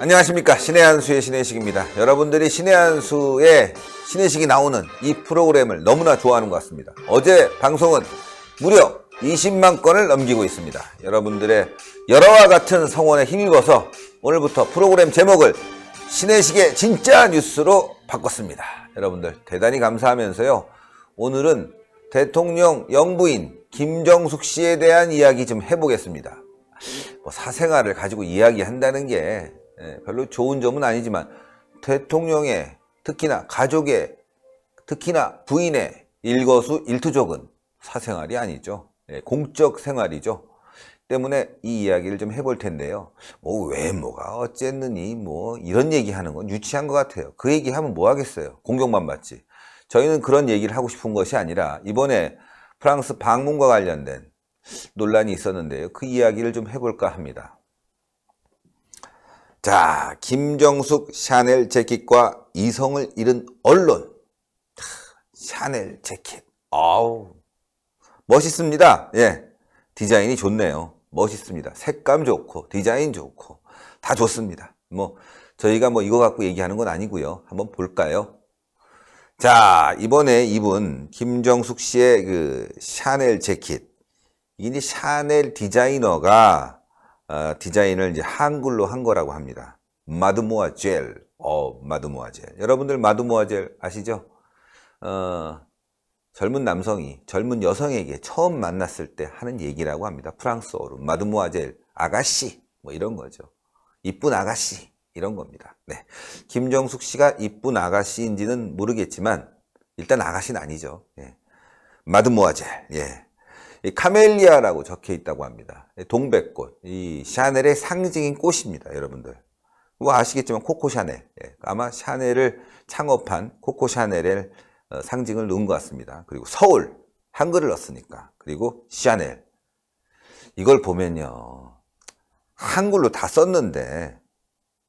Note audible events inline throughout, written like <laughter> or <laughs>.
안녕하십니까 신의 한수의 신의식입니다 여러분들이 신의 한수의 신의식이 나오는 이 프로그램을 너무나 좋아하는 것 같습니다 어제 방송은 무려 20만 건을 넘기고 있습니다 여러분들의 여러와 같은 성원에 힘입어서 오늘부터 프로그램 제목을 신의식의 진짜 뉴스로 바꿨습니다. 여러분들 대단히 감사하면서요. 오늘은 대통령 영부인 김정숙 씨에 대한 이야기 좀 해보겠습니다. 뭐 사생활을 가지고 이야기한다는 게 예, 별로 좋은 점은 아니지만 대통령의 특히나 가족의 특히나 부인의 일거수 일투족은 사생활이 아니죠. 예, 공적 생활이죠. 때문에 이 이야기를 좀 해볼 텐데요. 뭐 외모가 어쨌느니 뭐 이런 얘기하는 건 유치한 것 같아요. 그 얘기하면 뭐 하겠어요. 공격만 받지. 저희는 그런 얘기를 하고 싶은 것이 아니라 이번에 프랑스 방문과 관련된 논란이 있었는데요. 그 이야기를 좀 해볼까 합니다. 자, 김정숙 샤넬 재킷과 이성을 잃은 언론. 샤넬 재킷. 아우. 멋있습니다. 예. 디자인이 좋네요. 멋있습니다. 색감 좋고 디자인 좋고 다 좋습니다. 뭐 저희가 뭐 이거 갖고 얘기하는 건 아니고요. 한번 볼까요? 자 이번에 입은 김정숙 씨의 그 샤넬 재킷 이게 샤넬 디자이너가 어, 디자인을 이제 한글로 한 거라고 합니다. 마드모아젤, 어 마드모아젤. 여러분들 마드모아젤 아시죠? 어, 젊은 남성이 젊은 여성에게 처음 만났을 때 하는 얘기라고 합니다. 프랑스어로 마드모아젤 아가씨 뭐 이런 거죠. 이쁜 아가씨 이런 겁니다. 네. 김정숙 씨가 이쁜 아가씨인지는 모르겠지만 일단 아가씨는 아니죠. 예. 마드모아젤. 예. 카멜리아라고 적혀 있다고 합니다. 동백꽃. 이 샤넬의 상징인 꽃입니다, 여러분들. 뭐 아시겠지만 코코 샤넬. 예. 아마 샤넬을 창업한 코코 샤넬을 어, 상징을 넣은 것 같습니다. 그리고 서울 한글을 넣었으니까 그리고 샤넬 이걸 보면요 한글로 다 썼는데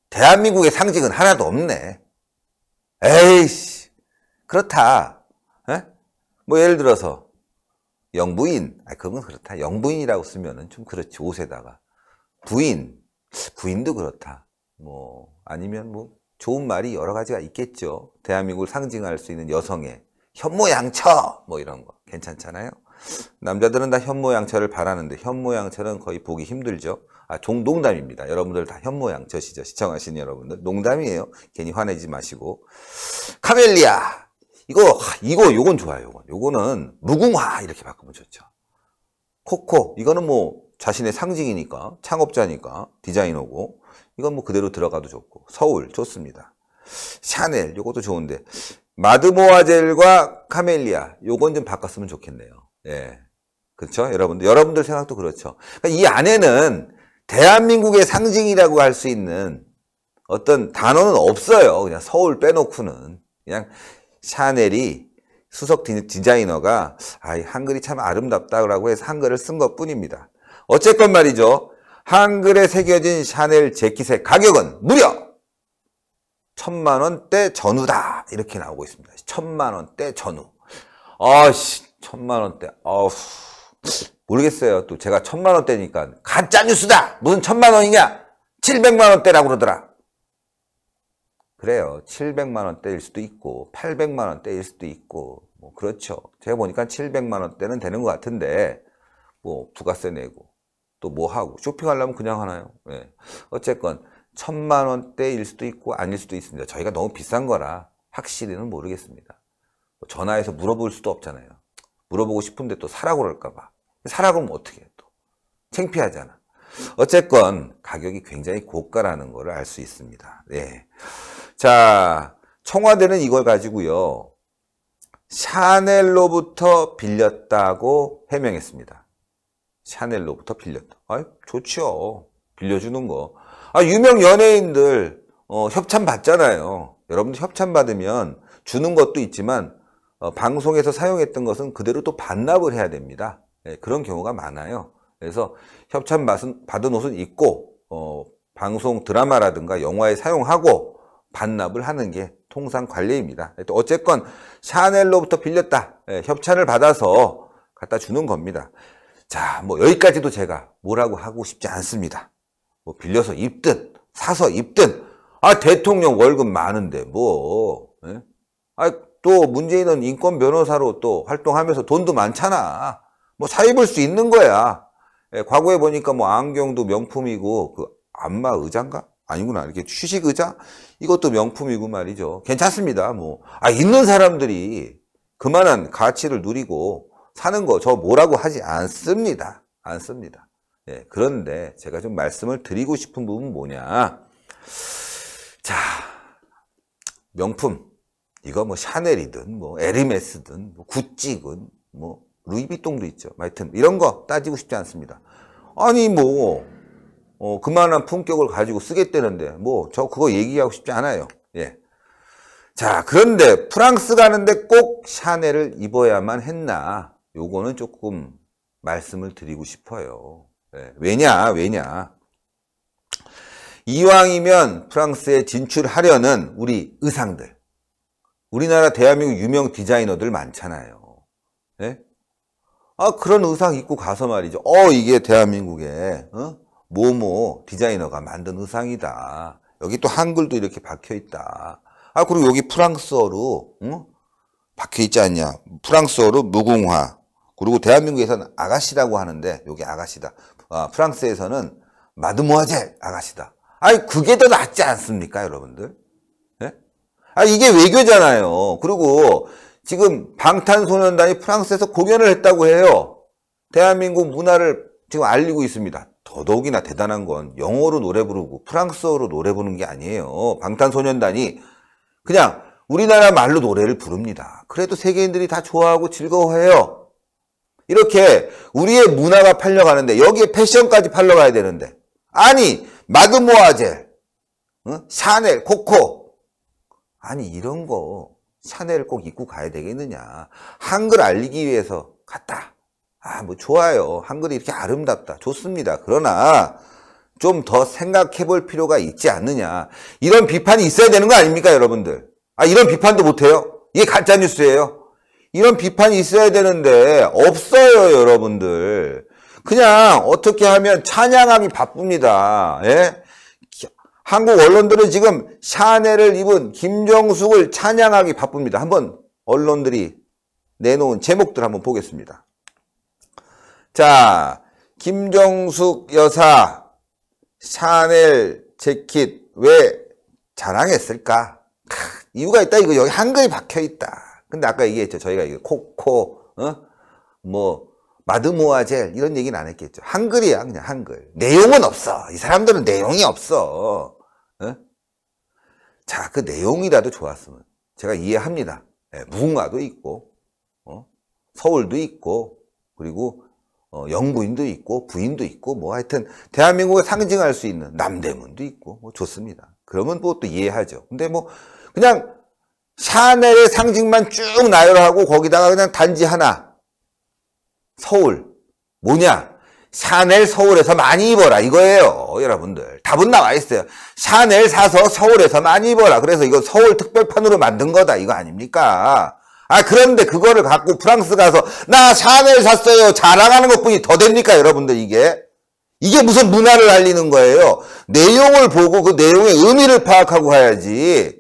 대한민국의 상징은 하나도 없네. 에이씨 그렇다. 에? 뭐 예를 들어서 영부인 아 그건 그렇다. 영부인이라고 쓰면은 좀 그렇지 옷에다가 부인 부인도 그렇다. 뭐 아니면 뭐 좋은 말이 여러 가지가 있겠죠. 대한민국을 상징할 수 있는 여성의 현모양처 뭐 이런 거 괜찮잖아요. 남자들은 다 현모양처를 바라는데 현모양처는 거의 보기 힘들죠. 아, 종농담입니다. 여러분들 다 현모양처시죠. 시청하시는 여러분들 농담이에요. 괜히 화내지 마시고 카멜리아 이거 이거 요건 좋아요. 요건 요거는 무궁화 이렇게 바꾸면 좋죠. 코코 이거는 뭐 자신의 상징이니까 창업자니까 디자이너고 이건 뭐 그대로 들어가도 좋고 서울 좋습니다. 샤넬 이것도 좋은데 마드모아젤과 카멜리아 요건 좀 바꿨으면 좋겠네요. 예. 그렇죠? 여러분들 여러분들 생각도 그렇죠. 그러니까 이 안에는 대한민국의 상징이라고 할 수 있는 어떤 단어는 없어요. 그냥 서울 빼놓고는 그냥 샤넬이 수석 디자이너가 아, 한글이 참 아름답다라고 해서 한글을 쓴 것뿐입니다. 어쨌건 말이죠. 한글에 새겨진 샤넬 재킷의 가격은 무려 천만 원대 전후다 이렇게 나오고 있습니다. 천만 원대 전후. 아씨 천만 원대. 아우 모르겠어요. 또 제가 천만 원대니까 가짜 뉴스다. 무슨 천만 원이냐? 700만 원대라고 그러더라. 그래요. 700만 원대일 수도 있고 800만 원대일 수도 있고 뭐 그렇죠. 제가 보니까 700만 원대는 되는 것 같은데 뭐 부가세 내고 또뭐 하고 쇼핑하려면 그냥 하나요? 네. 어쨌건 천만 원대일 수도 있고 아닐 수도 있습니다. 저희가 너무 비싼 거라 확실히는 모르겠습니다. 뭐 전화해서 물어볼 수도 없잖아요. 물어보고 싶은데 또 사라고 그럴까봐. 사라고 하면 어떻게 해, 또. 창피하잖아. 어쨌건 가격이 굉장히 고가라는 걸알수 있습니다. 네. 자, 청와대는 이걸 가지고요. 샤넬로부터 빌렸다고 해명했습니다. 샤넬로부터 빌렸다. 아, 좋죠 빌려주는 거. 아, 유명 연예인들 어, 협찬 받잖아요. 여러분들 협찬 받으면 주는 것도 있지만 어, 방송에서 사용했던 것은 그대로 또 반납을 해야 됩니다. 예, 그런 경우가 많아요. 그래서 협찬 받은 옷은 있고 어, 방송 드라마라든가 영화에 사용하고 반납을 하는 게 통상 관리입니다. 또 어쨌건 샤넬로부터 빌렸다. 예, 협찬을 받아서 갖다 주는 겁니다. 자, 뭐 여기까지도 제가 뭐라고 하고 싶지 않습니다. 뭐 빌려서 입든 사서 입든 아 대통령 월급 많은데 뭐. 예? 아또 문재인은 인권 변호사로 또 활동하면서 돈도 많잖아. 뭐 사입을 수 있는 거야. 예, 과거에 보니까 뭐 안경도 명품이고 그 안마 의장가 아니구나. 이렇게 취식 의자? 이것도 명품이고 말이죠. 괜찮습니다. 뭐. 아, 있는 사람들이 그만한 가치를 누리고 사는 거 저 뭐라고 하지 않습니다. 않습니다. 예, 그런데 제가 좀 말씀을 드리고 싶은 부분은 뭐냐. 자, 명품. 이거 뭐 샤넬이든, 뭐 에르메스든, 뭐 구찌든, 뭐 루이비통도 있죠. 하여튼 이런 거 따지고 싶지 않습니다. 아니 뭐 어, 그만한 품격을 가지고 쓰겠다는데 뭐 저 그거 얘기하고 싶지 않아요. 예. 자 그런데 프랑스 가는데 꼭 샤넬을 입어야만 했나? 요거는 조금 말씀을 드리고 싶어요. 네. 왜냐, 왜냐. 이왕이면 프랑스에 진출하려는 우리 의상들. 우리나라 대한민국 유명 디자이너들 많잖아요. 네? 아, 그런 의상 입고 가서 말이죠. 어, 이게 대한민국의, 어? 모모 디자이너가 만든 의상이다. 여기 또 한글도 이렇게 박혀 있다. 아, 그리고 여기 프랑스어로, 응? 박혀 있지 않냐. 프랑스어로 무궁화, 그리고 대한민국에서는 아가씨라고 하는데 여기 아가씨다. 아, 프랑스에서는 마드모아제 아가씨다. 아니 그게 더 낫지 않습니까 여러분들? 예? 아 이게 외교잖아요. 그리고 지금 방탄소년단이 프랑스에서 공연을 했다고 해요. 대한민국 문화를 지금 알리고 있습니다. 더더욱이나 대단한 건 영어로 노래 부르고 프랑스어로 노래 부르는 게 아니에요. 방탄소년단이 그냥 우리나라 말로 노래를 부릅니다. 그래도 세계인들이 다 좋아하고 즐거워해요. 이렇게 우리의 문화가 팔려가는데 여기에 패션까지 팔려가야 되는데 아니 마드모아젤, 샤넬, 코코 아니 이런 거 샤넬 꼭 입고 가야 되겠느냐 한글 알리기 위해서 갔다 아 뭐 좋아요 한글이 이렇게 아름답다 좋습니다 그러나 좀 더 생각해 볼 필요가 있지 않느냐 이런 비판이 있어야 되는 거 아닙니까 여러분들 아 이런 비판도 못해요 이게 가짜뉴스예요 이런 비판이 있어야 되는데 없어요 여러분들 그냥 어떻게 하면 찬양함이 바쁩니다 예? 한국 언론들은 지금 샤넬을 입은 김정숙을 찬양하기 바쁩니다 한번 언론들이 내놓은 제목들 한번 보겠습니다 자 김정숙 여사 샤넬 재킷 왜 자랑했을까? 캬, 이유가 있다 이거 여기 한글이 박혀있다 근데 아까 얘기했죠. 저희가 코코, 어? 뭐, 마드모아젤, 이런 얘기는 안 했겠죠. 한글이야, 그냥 한글. 내용은 없어. 이 사람들은 내용이 없어. 어? 자, 그 내용이라도 좋았으면. 제가 이해합니다. 예, 무궁화도 있고, 어? 서울도 있고, 그리고 어, 영부인도 있고 부인도 있고 뭐 하여튼 대한민국을 상징할 수 있는 남대문도 있고 뭐 좋습니다. 그러면 뭐 또 이해하죠. 근데 뭐 그냥 샤넬의 상징만 쭉 나열하고 거기다가 그냥 단지 하나 서울 뭐냐 샤넬 서울에서 많이 입어라 이거예요 여러분들 답은 나와 있어요 샤넬 사서 서울에서 많이 입어라 그래서 이거 서울 특별판으로 만든 거다 이거 아닙니까 아 그런데 그거를 갖고 프랑스 가서 나 샤넬 샀어요 자랑하는 것뿐이 더 됩니까 여러분들 이게 이게 무슨 문화를 알리는 거예요 내용을 보고 그 내용의 의미를 파악하고 가야지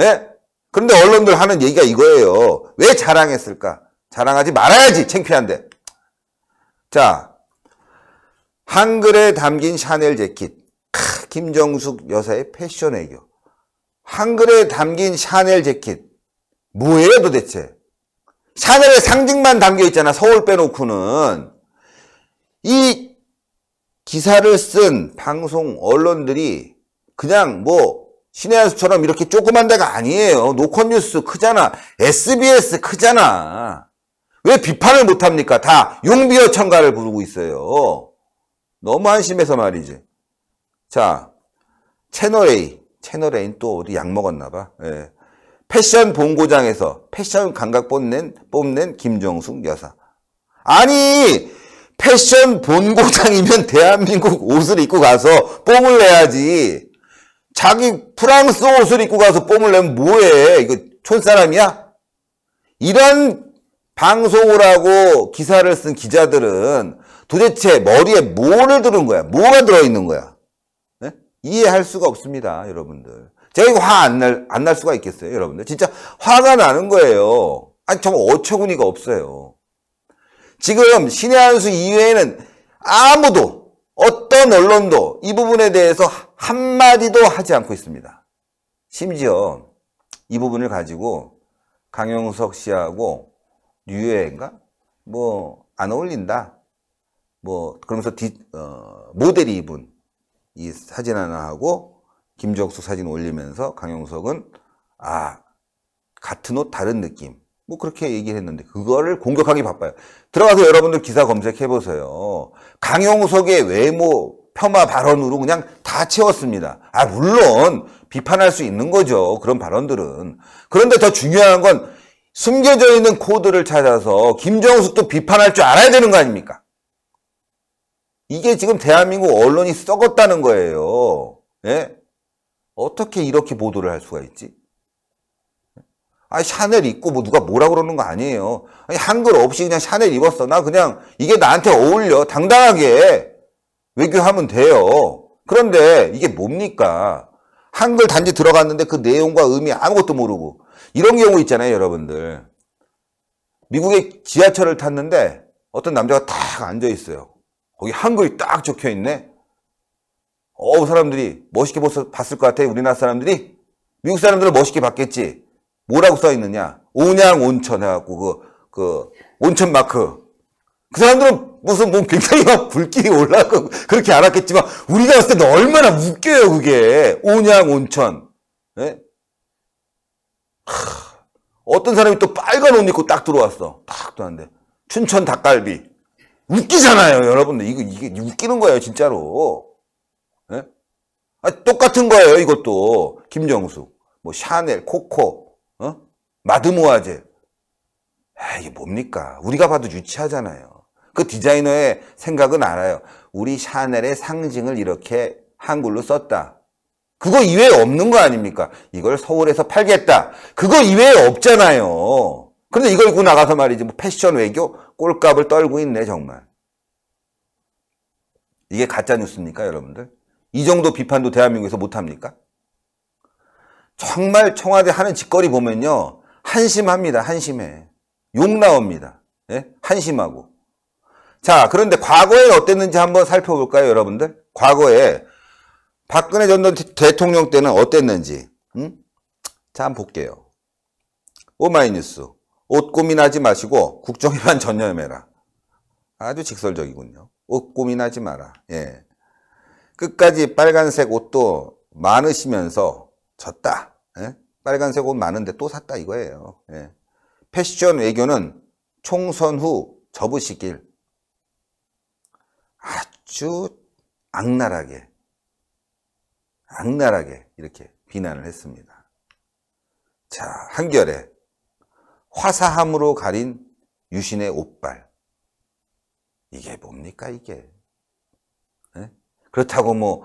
예? 그런데 언론들 하는 얘기가 이거예요. 왜 자랑했을까? 자랑하지 말아야지 창피한데. 자, 한글에 담긴 샤넬 재킷. 크, 김정숙 여사의 패션 애교. 한글에 담긴 샤넬 재킷. 뭐예요 도대체? 샤넬의 상징만 담겨 있잖아. 서울 빼놓고는. 이 기사를 쓴 방송 언론들이 그냥 뭐 신의 한수처럼 이렇게 조그만 데가 아니에요. 노컷뉴스 크잖아. SBS 크잖아. 왜 비판을 못합니까? 다 용비어 청가를 부르고 있어요. 너무 한심해서 말이지. 자, 채널A. 채널A는 또 어디 약 먹었나봐. 예. 패션 본고장에서 패션 감각 뽐낸, 뽐낸 김정숙 여사. 아니, 패션 본고장이면 <laughs> 대한민국 옷을 입고 가서 뽐을 내야지. 자기 프랑스 옷을 입고 가서 뽐을 내면 뭐해? 이거 촌사람이야? 이런 방송을 하고 기사를 쓴 기자들은 도대체 머리에 뭐를 들은 거야? 뭐가 들어있는 거야? 네? 이해할 수가 없습니다, 여러분들. 제가 이거 화안 날, 안 날 수가 있겠어요, 여러분들? 진짜 화가 나는 거예요. 아니, 정말 어처구니가 없어요. 지금 신의 한수 이외에는 아무도 어떤 언론도 이 부분에 대해서 한마디도 하지 않고 있습니다. 심지어 이 부분을 가지고 강용석 씨하고 뉴에인가? 뭐, 안 어울린다. 뭐, 그러면서 뒷, 어, 모델이 입은 이 사진 하나 하고 김적수 사진 올리면서 강용석은 아, 같은 옷 다른 느낌. 뭐 그렇게 얘기를 했는데 그거를 공격하기 바빠요. 들어가서 여러분들 기사 검색해 보세요. 강용석의 외모 폄하 발언으로 그냥 다 채웠습니다. 아 물론 비판할 수 있는 거죠. 그런 발언들은. 그런데 더 중요한 건 숨겨져 있는 코드를 찾아서 김정숙도 비판할 줄 알아야 되는 거 아닙니까? 이게 지금 대한민국 언론이 썩었다는 거예요. 예? 어떻게 이렇게 보도를 할 수가 있지? 아니 샤넬 입고 뭐 누가 뭐라 그러는 거 아니에요. 아니 한글 없이 그냥 샤넬 입었어. 나 그냥 이게 나한테 어울려. 당당하게 외교하면 돼요. 그런데 이게 뭡니까? 한글 단지 들어갔는데 그 내용과 의미 아무것도 모르고 이런 경우 있잖아요, 여러분들. 미국의 지하철을 탔는데 어떤 남자가 딱 앉아 있어요. 거기 한글이 딱 적혀 있네. 어 사람들이 멋있게 봤을 것 같아. 우리나라 사람들이 미국 사람들은 멋있게 봤겠지. 뭐라고 써 있느냐? 온양 온천 해갖고 그, 그 온천 마크. 그 사람들은 무슨 뭐 굉장히 막 불길이 올라가고 그, 그렇게 알았겠지만 우리가 봤을 때는 얼마나 웃겨요 그게 온양 온천. 네? 어떤 사람이 또 빨간 옷 입고 딱 들어왔어. 딱 들어왔는데 춘천 닭갈비. 웃기잖아요 여러분들 이거 이게 웃기는 거예요 진짜로. 네? 아, 똑같은 거예요 이것도 김정숙, 뭐 샤넬, 코코. 마드모아제. 아, 이게 뭡니까? 우리가 봐도 유치하잖아요. 그 디자이너의 생각은 알아요. 우리 샤넬의 상징을 이렇게 한글로 썼다. 그거 이외에 없는 거 아닙니까? 이걸 서울에서 팔겠다. 그거 이외에 없잖아요. 그런데 이걸 입고 나가서 말이지 뭐 패션 외교 꼴값을 떨고 있네 정말. 이게 가짜 뉴스입니까 여러분들? 이 정도 비판도 대한민국에서 못합니까? 정말 청와대 하는 짓거리 보면요. 한심합니다. 한심해. 욕 나옵니다. 예? 한심하고. 자, 그런데 과거에 어땠는지 한번 살펴볼까요, 여러분들? 과거에 박근혜 전 대통령 때는 어땠는지. 음? 자, 한번 볼게요. 오마이뉴스. 옷 고민하지 마시고 국정에만 <laughs> 전념해라. 아주 직설적이군요. 옷 고민하지 마라. 예. 끝까지 빨간색 옷도 많으시면서 졌다. 예? 빨간색 옷 많은데 또 샀다 이거예요. 예. 패션 외교는 총선 후 접으시길 아주 악랄하게 악랄하게 이렇게 비난을 했습니다. 자 한결에 화사함으로 가린 유신의 옷발 이게 뭡니까 이게 예? 그렇다고 뭐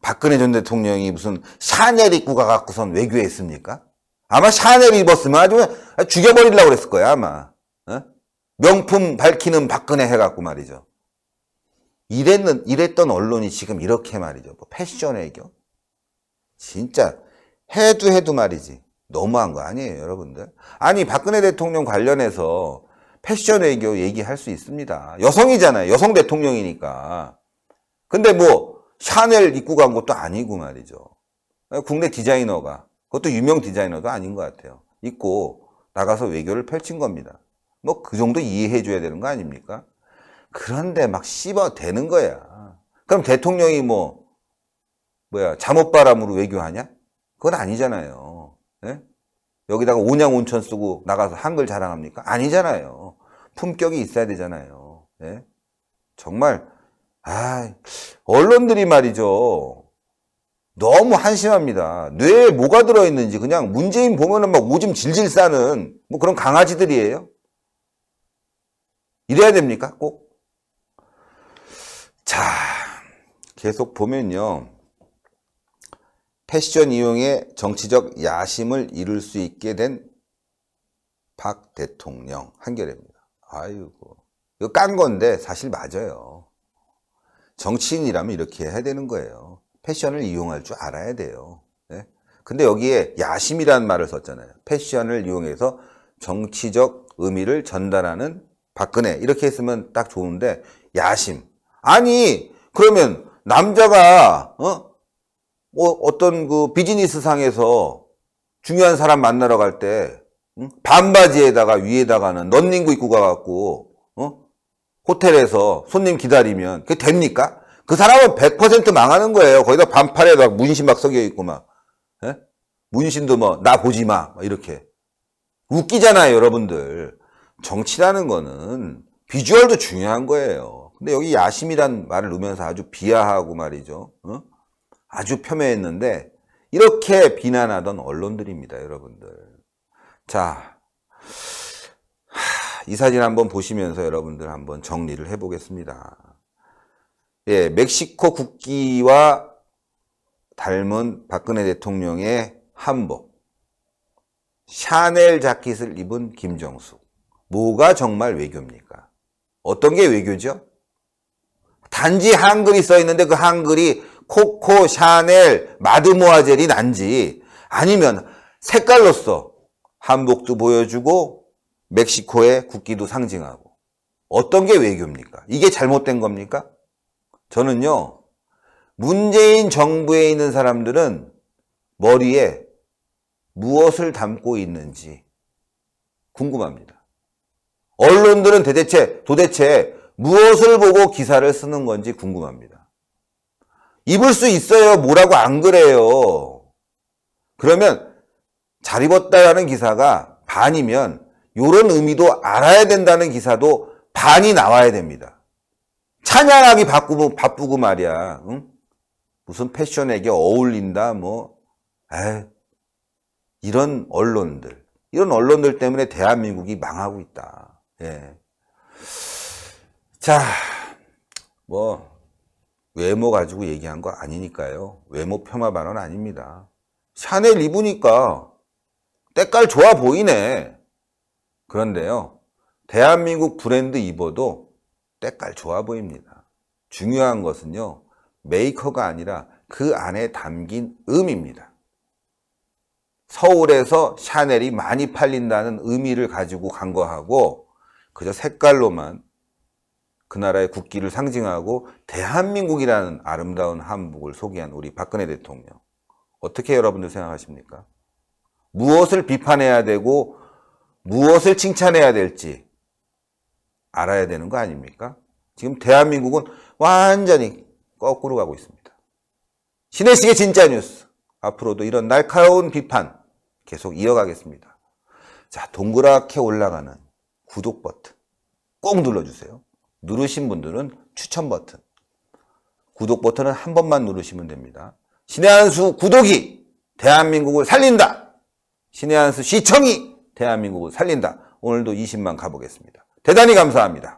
박근혜 전 대통령이 무슨 샤넬 입고 가갖고선 외교에 있습니까? 아마 샤넬 입었으면 아주 죽여버리려고 그랬을 거야, 아마. 어? 명품 밝히는 박근혜 해갖고 말이죠. 이랬는, 이랬던 언론이 지금 이렇게 말이죠. 뭐 패션 외교? 진짜, 해도 해도 말이지. 너무한 거 아니에요, 여러분들? 아니, 박근혜 대통령 관련해서 패션 외교 얘기할 수 있습니다. 여성이잖아요. 여성 대통령이니까. 근데 뭐, 샤넬 입고 간 것도 아니고 말이죠. 국내 디자이너가 그것도 유명 디자이너도 아닌 것 같아요. 입고 나가서 외교를 펼친 겁니다. 뭐 그 정도 이해해 줘야 되는 거 아닙니까? 그런데 막 씹어대는 거야. 그럼 대통령이 뭐 뭐야 잠옷바람으로 외교하냐? 그건 아니잖아요. 네? 여기다가 온양온천 쓰고 나가서 한글 자랑합니까? 아니잖아요. 품격이 있어야 되잖아요. 네? 정말 아, 언론들이 말이죠. 너무 한심합니다. 뇌에 뭐가 들어있는지 그냥 문재인 보면은 막 오줌 질질 싸는 뭐 그런 강아지들이에요. 이래야 됩니까? 꼭? 자, 계속 보면요. 패션 이용에 정치적 야심을 이룰 수 있게 된 박 대통령 한결입니다. 아이고. 이거 깐 건데 사실 맞아요. 정치인이라면 이렇게 해야 되는 거예요. 패션을 이용할 줄 알아야 돼요. 네? 근데 여기에 야심이라는 말을 썼잖아요. 패션을 이용해서 정치적 의미를 전달하는 박근혜 이렇게 했으면 딱 좋은데 야심 아니 그러면 남자가 어? 어, 떤그 비즈니스 상에서 중요한 사람 만나러 갈때 응? 반바지에다가 위에다가는 런닝구 입고 가갖고 어? 호텔에서 손님 기다리면 그게 됩니까? 그 사람은 100% 망하는 거예요. 거기다 반팔에 막 문신 막 섞여 있고 막 에? 예? 문신도 뭐 나 보지 마 이렇게 웃기잖아요, 여러분들. 정치라는 거는 비주얼도 중요한 거예요. 근데 여기 야심이란 말을 넣으면서 아주 비하하고 말이죠. 어? 아주 폄훼했는데 이렇게 비난하던 언론들입니다, 여러분들. 자. 이 사진 한번 보시면서 여러분들 한번 정리를 해보겠습니다. 예, 멕시코 국기와 닮은 박근혜 대통령의 한복. 샤넬 자켓을 입은 김정숙. 뭐가 정말 외교입니까? 어떤 게 외교죠? 단지 한글이 써 있는데 그 한글이 코코, 샤넬, 마드모아젤이 난지 아니면 색깔로써 한복도 보여주고 멕시코의 국기도 상징하고 어떤 게 외교입니까? 이게 잘못된 겁니까? 저는요 문재인 정부에 있는 사람들은 머리에 무엇을 담고 있는지 궁금합니다. 언론들은 대체 도대체 무엇을 보고 기사를 쓰는 건지 궁금합니다. 입을 수 있어요. 뭐라고 안 그래요. 그러면 잘 입었다라는 기사가 반이면 이런 의미도 알아야 된다는 기사도 반이 나와야 됩니다. 찬양하기 바쁘고, 바쁘고 말이야. 응? 무슨 패션에게 어울린다, 뭐. 에이, 이런 언론들. 이런 언론들 때문에 대한민국이 망하고 있다. 예. 자, 뭐, 외모 가지고 얘기한 거 아니니까요. 외모 폄하 발언 아닙니다. 샤넬 입으니까 때깔 좋아 보이네. 그런데요. 대한민국 브랜드 입어도 때깔 좋아 보입니다. 중요한 것은요. 메이커가 아니라 그 안에 담긴 음입니다. 서울에서 샤넬이 많이 팔린다는 의미를 가지고 간거하고 그저 색깔로만 그 나라의 국기를 상징하고 대한민국이라는 아름다운 한복을 소개한 우리 박근혜 대통령 어떻게 여러분들 생각하십니까? 무엇을 비판해야 되고 무엇을 칭찬해야 될지 알아야 되는 거 아닙니까? 지금 대한민국은 완전히 거꾸로 가고 있습니다. 신혜식의 진짜 뉴스. 앞으로도 이런 날카로운 비판 계속 이어가겠습니다. 자, 동그랗게 올라가는 구독 버튼 꼭 눌러주세요. 누르신 분들은 추천 버튼. 구독 버튼은 한 번만 누르시면 됩니다. 신의 한수 구독이 대한민국을 살린다. 신의 한수 시청이 대한민국을 살린다. 오늘도 20만 가보겠습니다. 대단히 감사합니다.